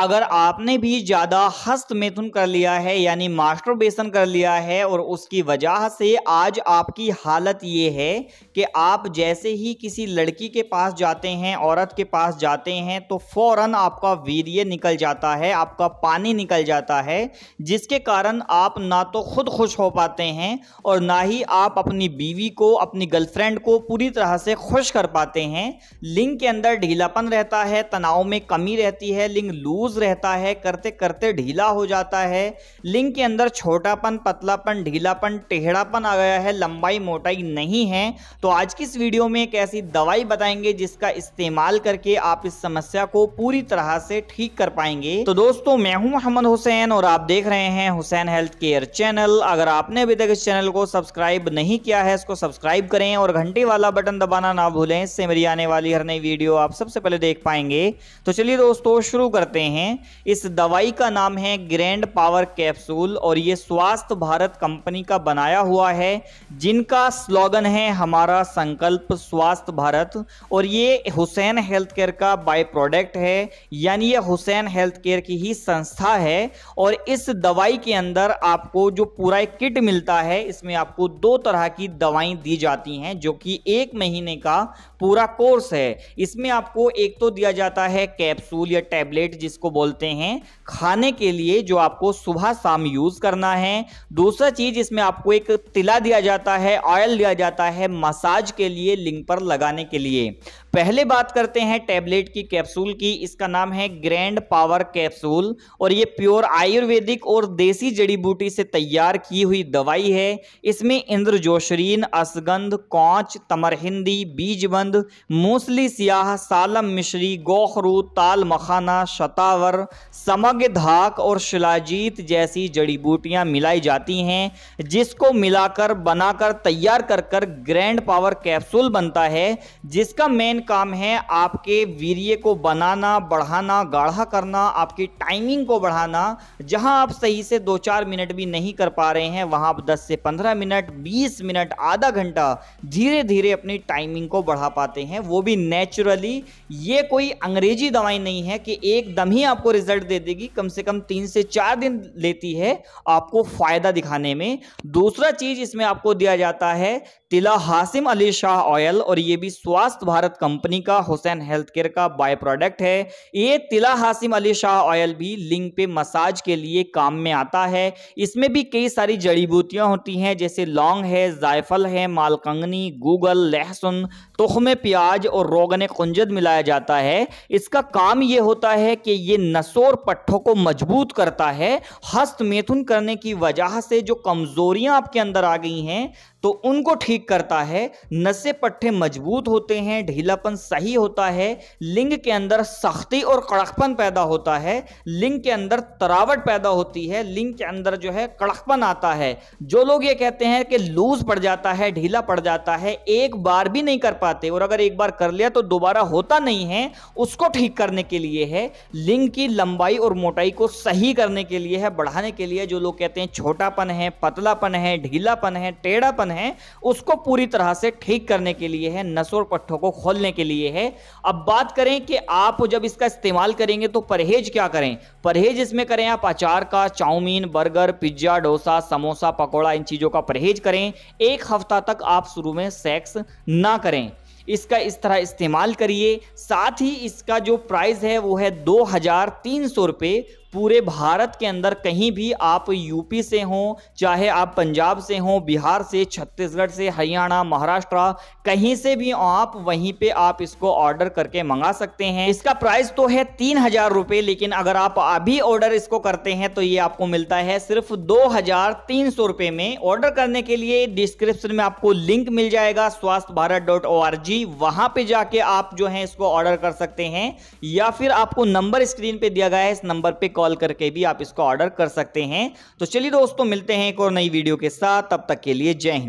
अगर आपने भी ज़्यादा हस्त मैथुन कर लिया है यानी मास्टरबेशन कर लिया है और उसकी वजह से आज आपकी हालत ये है कि आप जैसे ही किसी लड़की के पास जाते हैं औरत के पास जाते हैं तो फ़ौर आपका वीर्य निकल जाता है आपका पानी निकल जाता है जिसके कारण आप ना तो खुद खुश हो पाते हैं और ना ही आप अपनी बीवी को अपनी गर्लफ्रेंड को पूरी तरह से खुश कर पाते हैं लिंग के अंदर ढीलापन रहता है तनाव में कमी रहती है लिंग लूज लूज रहता है करते करते ढीला हो जाता है लिंग के अंदर छोटापन पतलापन ढीलापन टेढ़ापन आ गया है लंबाई मोटाई नहीं है तो आज की इस वीडियो में एक ऐसी दवाई बताएंगे जिसका इस्तेमाल करके आप इस समस्या को पूरी तरह से ठीक कर पाएंगे तो दोस्तों मैं हूं मोहम्मद हुसैन और आप देख रहे हैं हुसैन हेल्थ केयर चैनल अगर आपने अभी तक इस चैनल को सब्सक्राइब नहीं किया है इसको सब्सक्राइब करें और घंटे वाला बटन दबाना ना भूलें इससे मेरी आने वाली हर नई वीडियो आप सबसे पहले देख पाएंगे तो चलिए दोस्तों शुरू करते हैं हैं इस दवाई का नाम है ग्रैंड पावर कैप्सूल और ये स्वास्थ्य भारत कंपनी का बनाया हुआ है जिनका स्लोगन है हमारा संकल्प स्वास्थ्य भारत और ये हुसैन हेल्थ केयर का बाय प्रोडक्ट है यानी ये हुसैन हेल्थ केयर की ही संस्था है और इस दवाई के अंदर आपको जो पूरा एक किट मिलता है इसमें आपको दो तरह की दवाई दी जाती हैं जो कि एक महीने का पूरा कोर्स है इसमें आपको एक तो दिया जाता है कैप्सूल या टैबलेट जिस इसको बोलते हैं खाने के लिए जो आपको सुबह शाम यूज करना है दूसरा चीज इसमें आपको एक तिला दिया जाता है ऑयल दिया जाता है मसाज के लिए लिंग पर लगाने के लिए पहले बात करते हैं टैबलेट की कैप्सूल की इसका नाम है ग्रैंड पावर कैप्सूल और ये प्योर आयुर्वेदिक और देसी जड़ी बूटी से तैयार की हुई दवाई है इसमें इंद्रजोशरीन असगंध कौच तमरहिंदी बीजबंद मूसली सियाह सालम मिश्री गोखरू ताल मखाना शतावर समग धाक और शिलाजीत जैसी जड़ी बूटियाँ मिलाई जाती हैं जिसको मिलाकर बनाकर तैयार कर कर ग्रैंड पावर कैप्सूल बनता है जिसका मेन काम है आपके वीर्य को बनाना बढ़ाना गाढ़ा करना आपकी टाइमिंग को बढ़ाना जहां आप सही से दो चार मिनट भी नहीं कर पा रहे हैं वहां आप 10 से 15 मिनट 20 मिनट आधा घंटा धीरे धीरे अपनी टाइमिंग को बढ़ा पाते हैं वो भी नेचुरली ये कोई अंग्रेजी दवाई नहीं है कि एकदम ही आपको रिजल्ट दे देगी कम से कम तीन से चार दिन लेती है आपको फ़ायदा दिखाने में दूसरा चीज़ इसमें आपको दिया जाता है तिला हासिम अली शाह ऑयल और ये भी स्वास्थ्य भारत कंपनी का हुसैन हेल्थ केयर का बाय प्रोडक्ट है ये तिला हासिम अली शाह ऑयल भी लिंग पे मसाज के लिए काम में आता है इसमें भी कई सारी जड़ी बूटियाँ होती हैं जैसे लौंग है जायफल है मालकंगनी गूगल लहसुन तुखमे प्याज और रोगन कुंजद मिलाया जाता है इसका काम ये होता है कि ये नसों और पट्ठों को मजबूत करता है हस्त मेथुन करने की वजह से जो कमज़ोरियाँ आपके अंदर आ गई हैं तो उनको ठीक करता है नशे पट्टे मजबूत होते हैं ढीलापन सही होता है लिंग के अंदर सख्ती और कड़कपन पैदा होता है लिंग के अंदर तरावट पैदा होती है लिंग के अंदर जो है कड़कपन आता है जो लोग ये कहते हैं कि लूज पड़ जाता है ढीला पड़ जाता है एक बार भी नहीं कर पाते और अगर एक बार कर लिया तो दोबारा होता नहीं है उसको ठीक करने के लिए है लिंग की लंबाई और मोटाई को सही करने के लिए है बढ़ाने के लिए जो लोग कहते हैं छोटापन है पतलापन है ढीलापन है टेढ़ापन कंडीशन है उसको पूरी तरह से ठीक करने के लिए है नसों पट्ठों को खोलने के लिए है अब बात करें कि आप जब इसका इस्तेमाल करेंगे तो परहेज क्या करें परहेज इसमें करें आप अचार का chowmein burger pizza dosa samosa pakora इन चीज़ों का परहेज करें एक हफ्ता तक आप शुरू में सेक्स ना करें इसका इस तरह इस्तेमाल करिए साथ ही इसका जो प्राइस है वो है दो हज़ार तीन सौ रुपये पूरे भारत के अंदर कहीं भी आप यूपी से हों चाहे आप पंजाब से हों बिहार से छत्तीसगढ़ से हरियाणा महाराष्ट्र कहीं से भी आप वहीं पे आप इसको ऑर्डर करके मंगा सकते हैं इसका प्राइस तो है तीन हजार रुपए लेकिन अगर आप अभी ऑर्डर इसको करते हैं तो ये आपको मिलता है सिर्फ दो हजार तीन सौ रुपये में ऑर्डर करने के लिए डिस्क्रिप्शन में आपको लिंक मिल जाएगा Swasthya Bharat dot O R G वहां पर जाके आप जो है इसको ऑर्डर कर सकते हैं या फिर आपको नंबर स्क्रीन पे दिया गया है इस नंबर पर कॉल करके भी आप इसको ऑर्डर कर सकते हैं तो चलिए दोस्तों मिलते हैं एक और नई वीडियो के साथ तब तक के लिए जय हिंद